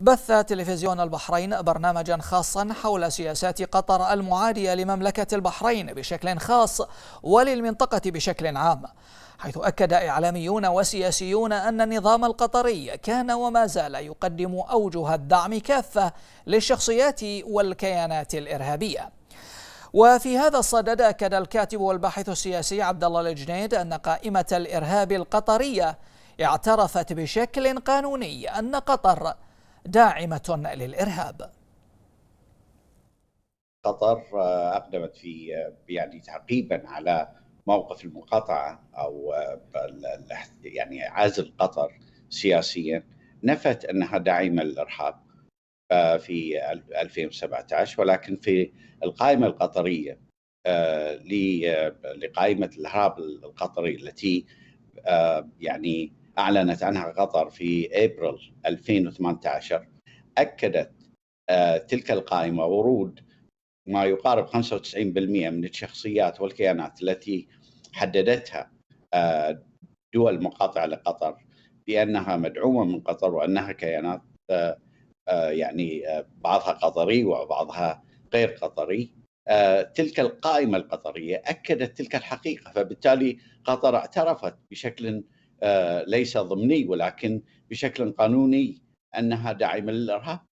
بث تلفزيون البحرين برنامجا خاصا حول سياسات قطر المعادية لمملكة البحرين بشكل خاص وللمنطقة بشكل عام حيث أكد إعلاميون وسياسيون أن النظام القطري كان وما زال يقدم أوجه الدعم كافة للشخصيات والكيانات الإرهابية وفي هذا الصدد أكد الكاتب والباحث السياسي عبد الله الجنيد أن قائمة الإرهاب القطرية اعترفت بشكل قانوني أن قطر داعمة للإرهاب قطر آه، أقدمت في آه، يعني تعقيبا على موقف المقاطعة أو آه، يعني عازل قطر سياسيا نفت أنها داعمة للإرهاب في 2017 ولكن في القائمة القطرية لقائمة الإرهاب القطري التي يعني أعلنت عنها قطر في أبريل 2018 أكدت آه، تلك القائمة ورود ما يقارب 95% من الشخصيات والكيانات التي حددتها آه، دول مقاطعة لقطر بأنها مدعومة من قطر وأنها كيانات آه، يعني بعضها قطري وبعضها غير قطري تلك القائمة القطرية أكدت تلك الحقيقة فبالتالي قطر اعترفت بشكل آه، ليس ضمني ولكن بشكل قانوني انها داعمه للارهاب